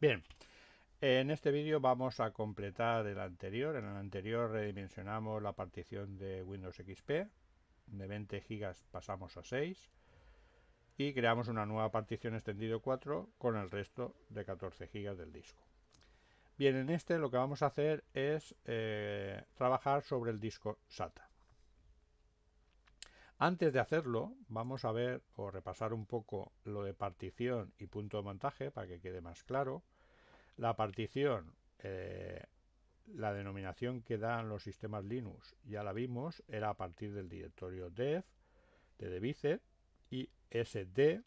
Bien, en este vídeo vamos a completar el anterior. En el anterior redimensionamos la partición de Windows XP. De 20 GB pasamos a 6. Y creamos una nueva partición extendido 4 con el resto de 14 GB del disco. Bien, en este lo que vamos a hacer es eh, trabajar sobre el disco SATA. Antes de hacerlo, vamos a ver o repasar un poco lo de partición y punto de montaje para que quede más claro. La partición, eh, la denominación que dan los sistemas Linux, ya la vimos, era a partir del directorio dev, de device y sd,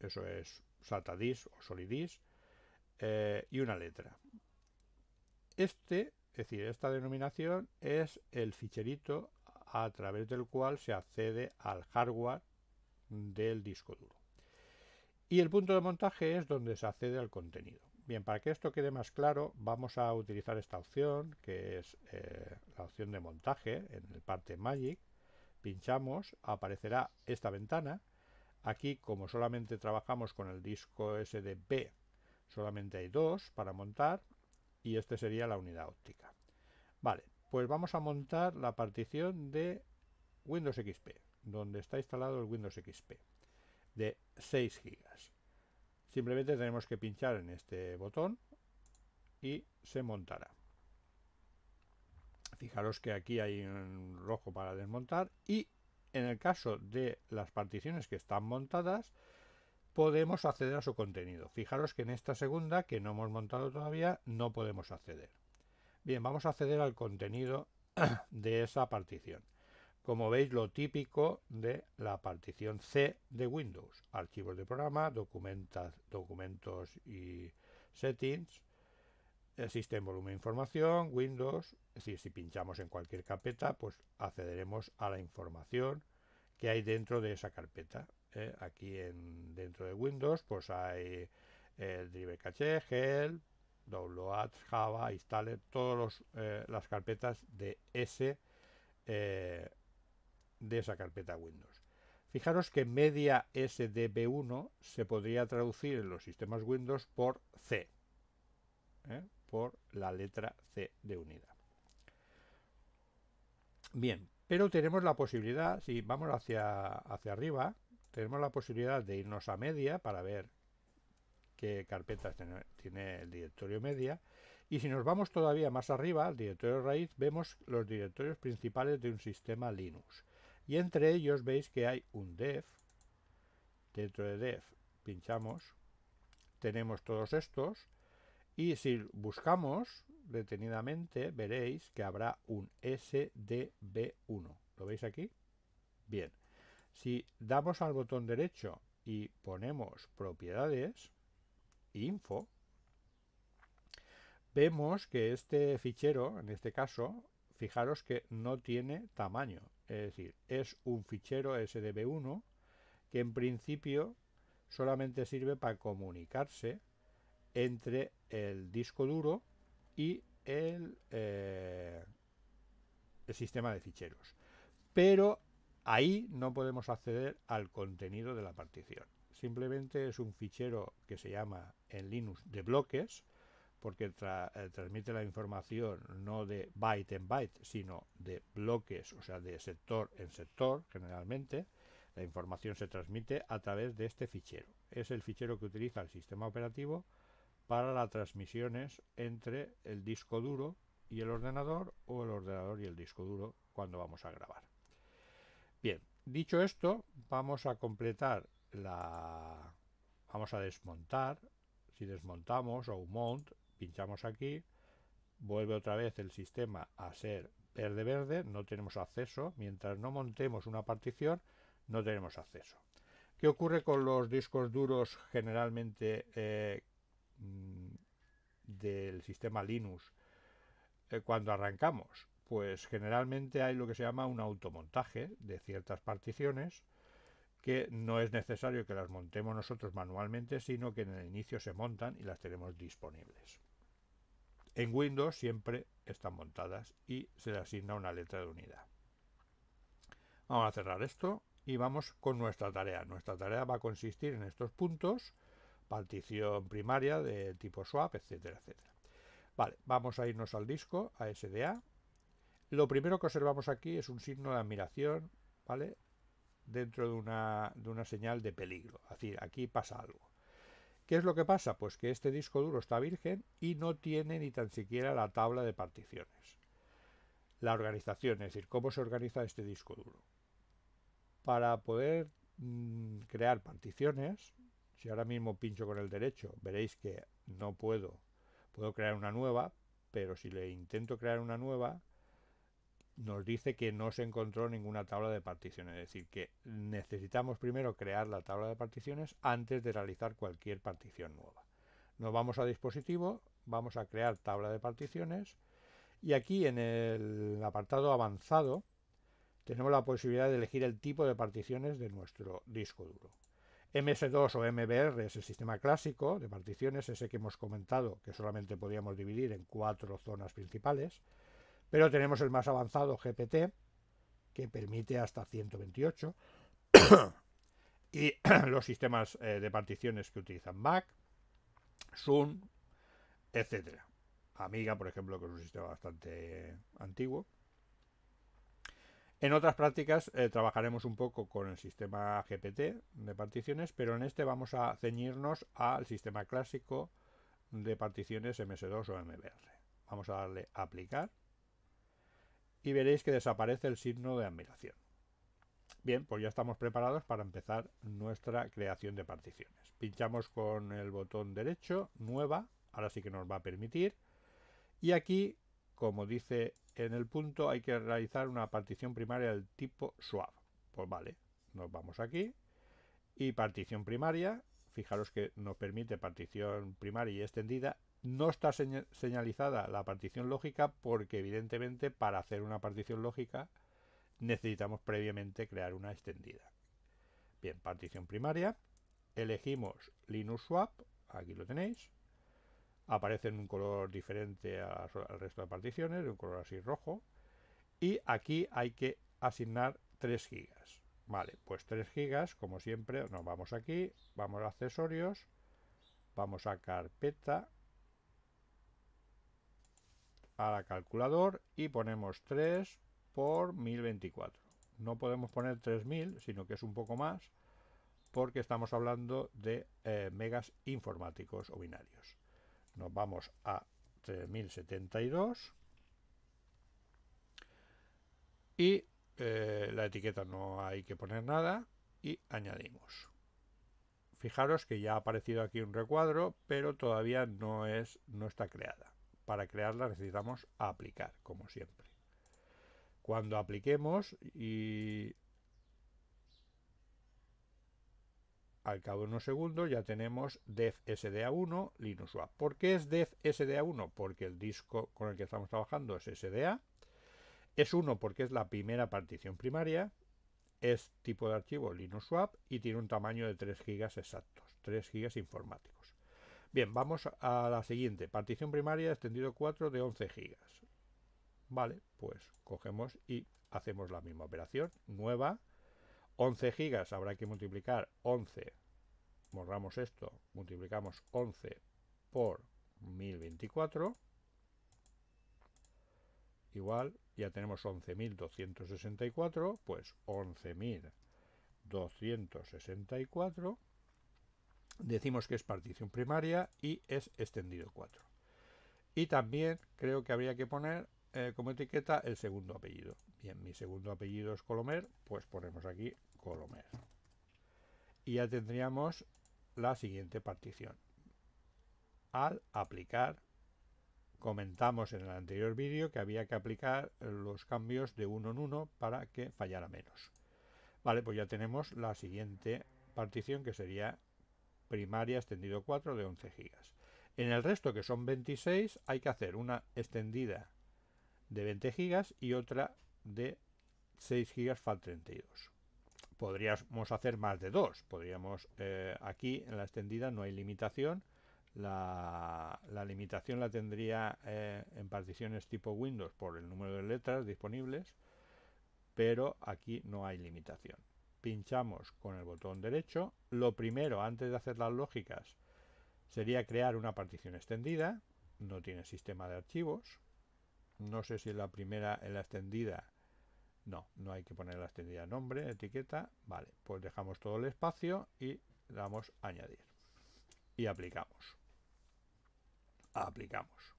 eso es SATADIS o SolidIS, eh, y una letra. Este, es decir, esta denominación es el ficherito a través del cual se accede al hardware del disco duro. Y el punto de montaje es donde se accede al contenido. Bien, para que esto quede más claro, vamos a utilizar esta opción, que es eh, la opción de montaje en el parte Magic. Pinchamos, aparecerá esta ventana. Aquí, como solamente trabajamos con el disco SDB, solamente hay dos para montar y este sería la unidad óptica. Vale, pues vamos a montar la partición de Windows XP, donde está instalado el Windows XP, de 6 GB. Simplemente tenemos que pinchar en este botón y se montará. Fijaros que aquí hay un rojo para desmontar y en el caso de las particiones que están montadas, podemos acceder a su contenido. Fijaros que en esta segunda, que no hemos montado todavía, no podemos acceder. Bien, vamos a acceder al contenido de esa partición. Como veis, lo típico de la partición C de Windows. Archivos de programa, documentos y settings, eh, System Volumen de Información, Windows. Es si pinchamos en cualquier carpeta, pues accederemos a la información que hay dentro de esa carpeta. Eh. Aquí en, dentro de Windows, pues hay eh, el Driver caché, Help, Download java installer todas eh, las carpetas de S eh, de esa carpeta Windows. Fijaros que media SDB1 se podría traducir en los sistemas Windows por C, ¿eh? por la letra C de unidad. Bien, pero tenemos la posibilidad, si vamos hacia, hacia arriba, tenemos la posibilidad de irnos a media para ver qué carpetas tiene el directorio media. Y si nos vamos todavía más arriba, al directorio raíz, vemos los directorios principales de un sistema Linux. Y entre ellos veis que hay un dev Dentro de dev pinchamos. Tenemos todos estos. Y si buscamos detenidamente, veréis que habrá un SDB1. ¿Lo veis aquí? Bien. Si damos al botón derecho y ponemos propiedades, info, vemos que este fichero, en este caso, fijaros que no tiene tamaño. Es decir, es un fichero SDB1 que en principio solamente sirve para comunicarse entre el disco duro y el, eh, el, sistema de ficheros. Pero ahí no podemos acceder al contenido de la partición. Simplemente es un fichero que se llama en Linux de bloques, porque eh, transmite la información no de byte en byte, sino de bloques, o sea, de sector en sector generalmente. La información se transmite a través de este fichero. Es el fichero que utiliza el sistema operativo para las transmisiones entre el disco duro y el ordenador o el ordenador y el disco duro cuando vamos a grabar. Bien, dicho esto, vamos a completar la... vamos a desmontar si desmontamos o mount, pinchamos aquí, vuelve otra vez el sistema a ser verde-verde, no tenemos acceso. Mientras no montemos una partición, no tenemos acceso. ¿Qué ocurre con los discos duros generalmente eh, mm, del sistema Linux eh, cuando arrancamos? Pues generalmente hay lo que se llama un automontaje de ciertas particiones que no es necesario que las montemos nosotros manualmente, sino que en el inicio se montan y las tenemos disponibles. En Windows siempre están montadas y se le asigna una letra de unidad. Vamos a cerrar esto y vamos con nuestra tarea. Nuestra tarea va a consistir en estos puntos, partición primaria de tipo swap, etcétera, etcétera. Vale, vamos a irnos al disco, a SDA. Lo primero que observamos aquí es un signo de admiración, ¿vale? dentro de una, de una señal de peligro. Es decir, aquí pasa algo. ¿Qué es lo que pasa? Pues que este disco duro está virgen y no tiene ni tan siquiera la tabla de particiones. La organización, es decir, cómo se organiza este disco duro. Para poder mm, crear particiones, si ahora mismo pincho con el derecho, veréis que no puedo. Puedo crear una nueva, pero si le intento crear una nueva, nos dice que no se encontró ninguna tabla de particiones, es decir, que necesitamos primero crear la tabla de particiones antes de realizar cualquier partición nueva. Nos vamos a dispositivo, vamos a crear tabla de particiones y aquí en el apartado avanzado tenemos la posibilidad de elegir el tipo de particiones de nuestro disco duro. MS2 o MBR es el sistema clásico de particiones, ese que hemos comentado que solamente podíamos dividir en cuatro zonas principales. Pero tenemos el más avanzado GPT, que permite hasta 128. y los sistemas eh, de particiones que utilizan Mac, Sun, etc. Amiga, por ejemplo, que es un sistema bastante antiguo. En otras prácticas eh, trabajaremos un poco con el sistema GPT de particiones, pero en este vamos a ceñirnos al sistema clásico de particiones MS2 o MBR. Vamos a darle aplicar y veréis que desaparece el signo de admiración. Bien, pues ya estamos preparados para empezar nuestra creación de particiones. Pinchamos con el botón derecho, nueva, ahora sí que nos va a permitir. Y aquí, como dice en el punto, hay que realizar una partición primaria del tipo suave Pues vale, nos vamos aquí. Y partición primaria, fijaros que nos permite partición primaria y extendida no está señalizada la partición lógica porque evidentemente para hacer una partición lógica necesitamos previamente crear una extendida. Bien, partición primaria. Elegimos Linux Swap, aquí lo tenéis. Aparece en un color diferente al resto de particiones, un color así rojo. Y aquí hay que asignar 3 gigas. Vale, pues 3 gigas, como siempre, nos vamos aquí, vamos a accesorios, vamos a carpeta, a la calculador y ponemos 3 por 1024. No podemos poner 3000, sino que es un poco más, porque estamos hablando de eh, megas informáticos o binarios. Nos vamos a 3072 y eh, la etiqueta no hay que poner nada y añadimos. Fijaros que ya ha aparecido aquí un recuadro, pero todavía no, es, no está creada. Para crearla necesitamos aplicar, como siempre. Cuando apliquemos y al cabo de unos segundos ya tenemos def SDA1 LinuxWap. ¿Por qué es def SDA1? Porque el disco con el que estamos trabajando es SDA. Es 1 porque es la primera partición primaria. Es tipo de archivo LinuxWap y tiene un tamaño de 3 gigas exactos, 3 gigas informáticos. Bien, vamos a la siguiente. Partición primaria extendido 4 de 11 gigas. Vale, pues cogemos y hacemos la misma operación. Nueva. 11 gigas habrá que multiplicar 11. Borramos esto. Multiplicamos 11 por 1024. Igual, ya tenemos 11.264. Pues 11.264 decimos que es partición primaria y es extendido 4. Y también creo que habría que poner eh, como etiqueta el segundo apellido. Bien, mi segundo apellido es Colomer, pues ponemos aquí Colomer. Y ya tendríamos la siguiente partición. Al aplicar, comentamos en el anterior vídeo que había que aplicar los cambios de uno en uno para que fallara menos. Vale, pues ya tenemos la siguiente partición que sería primaria extendido 4 de 11 GB. En el resto, que son 26, hay que hacer una extendida de 20 GB y otra de 6 GB FAT32. Podríamos hacer más de dos. Podríamos, eh, aquí en la extendida no hay limitación. La, limitación la tendría eh, en particiones tipo Windows por el número de letras disponibles, pero aquí no hay limitación pinchamos con el botón derecho. Lo primero, antes de hacer las lógicas, sería crear una partición extendida. No tiene sistema de archivos. No sé si la primera, en la extendida, no, no hay que poner la extendida nombre, etiqueta. Vale, pues dejamos todo el espacio y damos añadir. Y aplicamos. Aplicamos.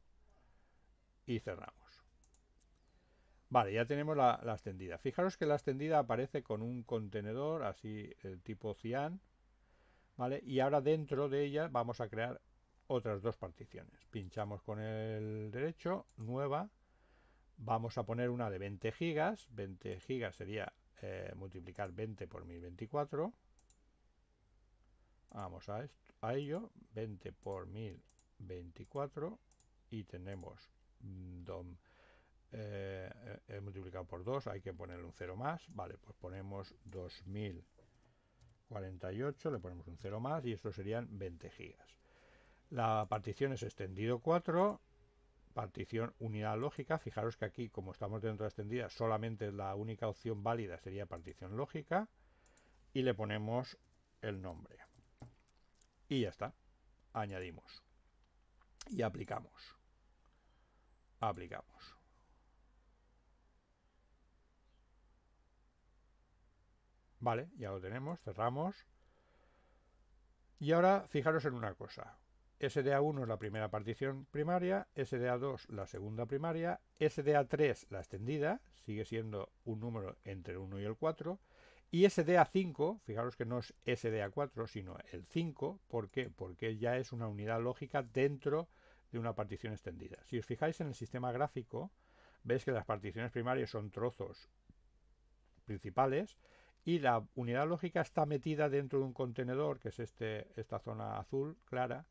Y cerramos. Vale, ya tenemos la, extendida. Fijaros que la extendida aparece con un contenedor así eh, tipo cian, ¿vale? Y ahora dentro de ella vamos a crear otras dos particiones. Pinchamos con el derecho, nueva. Vamos a poner una de 20 gigas. 20 gigas sería eh, multiplicar 20 por 1024. Vamos a, a ello. 20 por 1024. Y tenemos... Mm, dom, he eh, eh, multiplicado por 2, hay que ponerle un 0 más, vale, pues ponemos 2048, le ponemos un 0 más y esto serían 20 gigas. La partición es extendido 4, partición unidad lógica, fijaros que aquí como estamos dentro de extendida solamente la única opción válida sería partición lógica y le ponemos el nombre. Y ya está, añadimos y aplicamos. Aplicamos. Vale, ya lo tenemos, cerramos. Y ahora fijaros en una cosa. SDA1 es la primera partición primaria, SDA2 la segunda primaria, SDA3 la extendida, sigue siendo un número entre el 1 y el 4, y SDA5, fijaros que no es SDA4, sino el 5, ¿por qué? Porque ya es una unidad lógica dentro de una partición extendida. Si os fijáis en el sistema gráfico, veis que las particiones primarias son trozos principales, y la unidad lógica está metida dentro de un contenedor, que es este, esta zona azul clara,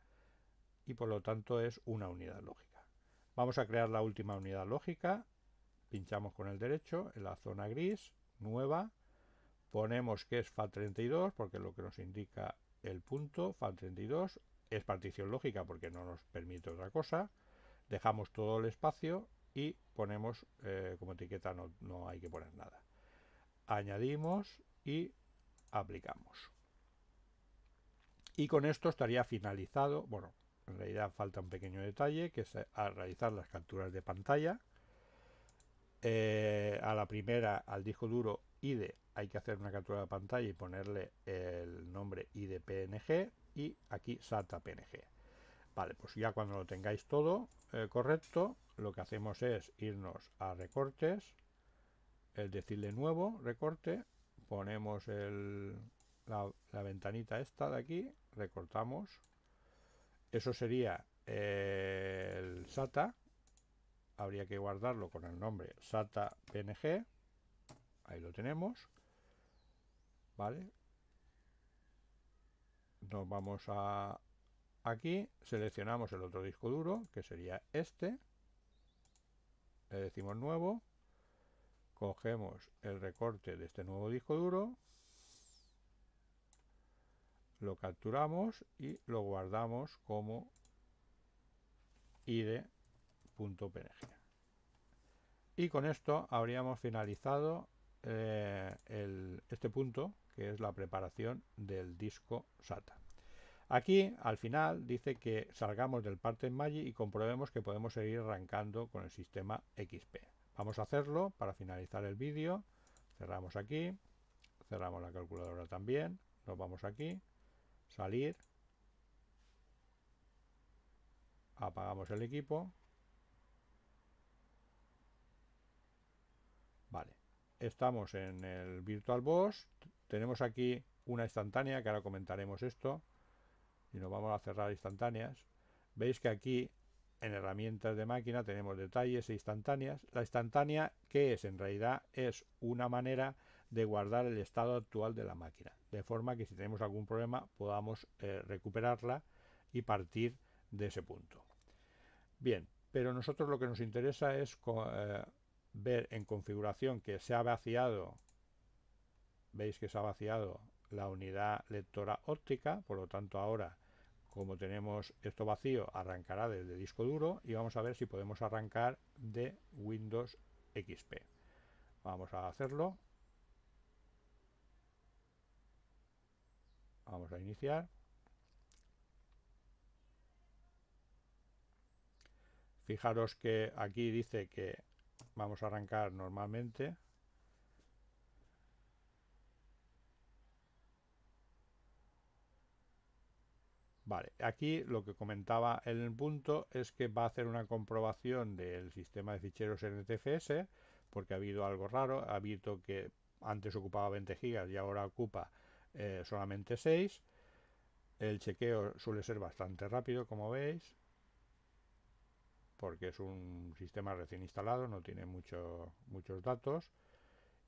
y por lo tanto es una unidad lógica. Vamos a crear la última unidad lógica, pinchamos con el derecho en la zona gris, nueva, ponemos que es fa 32 porque es lo que nos indica el punto, FAT32 es partición lógica porque no nos permite otra cosa, dejamos todo el espacio y ponemos eh, como etiqueta no hay que poner nada añadimos y aplicamos. Y con esto estaría finalizado, bueno, en realidad falta un pequeño detalle, que es eh, a realizar las capturas de pantalla. Eh, a la primera, al disco duro ID, hay que hacer una captura de pantalla y ponerle el nombre ID PNG y aquí SATA PNG. Vale, pues ya cuando lo tengáis todo eh, correcto, lo que hacemos es irnos a recortes, el decirle nuevo, recorte, ponemos la, ventanita esta de aquí, recortamos. Eso sería eh, el SATA. Habría que guardarlo con el nombre SATA PNG. Ahí lo tenemos. ¿Vale? Nos vamos a aquí, seleccionamos el otro disco duro, que sería este. Le decimos nuevo cogemos el recorte de este nuevo disco duro, lo capturamos y lo guardamos como id.png. Y con esto habríamos finalizado eh, este punto, que es la preparación del disco SATA. Aquí, al final, dice que salgamos del parte en Magic y comprobemos que podemos seguir arrancando con el sistema XP. Vamos a hacerlo para finalizar el vídeo. Cerramos aquí, cerramos la calculadora también, nos vamos aquí, salir, apagamos el equipo. Vale, estamos en el Virtual boss tenemos aquí una instantánea, que ahora comentaremos esto, y nos vamos a cerrar instantáneas. Veis que aquí en herramientas de máquina tenemos detalles e instantáneas. La instantánea, que es? En realidad es una manera de guardar el estado actual de la máquina, de forma que si tenemos algún problema podamos eh, recuperarla y partir de ese punto. Bien, pero nosotros lo que nos interesa es eh, ver en configuración que se ha vaciado, veis que se ha vaciado la unidad lectora óptica, por lo tanto ahora como tenemos esto vacío, arrancará desde disco duro y vamos a ver si podemos arrancar de Windows XP. Vamos a hacerlo. Vamos a iniciar. Fijaros que aquí dice que vamos a arrancar normalmente. aquí lo que comentaba en el punto es que va a hacer una comprobación del sistema de ficheros NTFS e porque ha habido algo raro, ha visto que antes ocupaba 20 gigas y ahora ocupa eh, solamente 6. El chequeo suele ser bastante rápido, como veis, porque es un sistema recién instalado, no tiene muchos datos.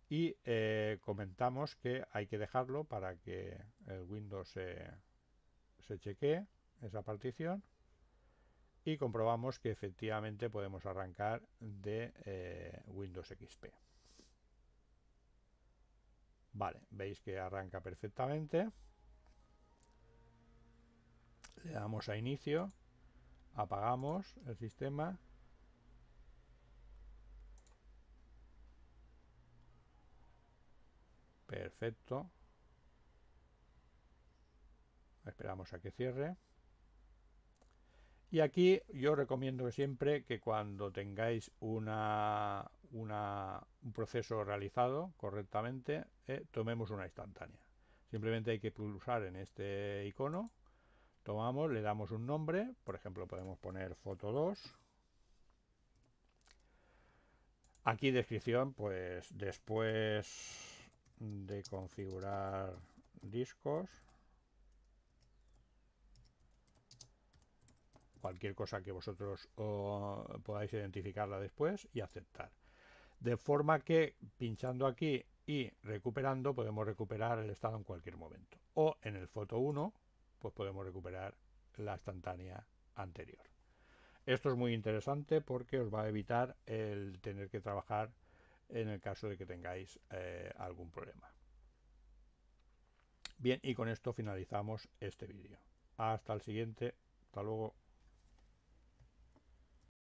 Y eh, comentamos que hay que dejarlo para que el Windows se se chequee esa partición y comprobamos que efectivamente podemos arrancar de eh, Windows XP. Vale, veis que arranca perfectamente. Le damos a inicio, apagamos el sistema. Perfecto esperamos a que cierre y aquí yo recomiendo siempre que cuando tengáis una, un proceso realizado correctamente, eh, tomemos una instantánea. Simplemente hay que pulsar en este icono, tomamos, le damos un nombre, por ejemplo podemos poner foto 2. Aquí descripción, pues después de configurar discos, cualquier cosa que vosotros podáis identificarla después y aceptar. De forma que pinchando aquí y recuperando podemos recuperar el estado en cualquier momento. O en el foto 1 pues podemos recuperar la instantánea anterior. Esto es muy interesante porque os va a evitar el tener que trabajar en el caso de que tengáis eh, algún problema. Bien, y con esto finalizamos este vídeo. Hasta el siguiente. Hasta luego.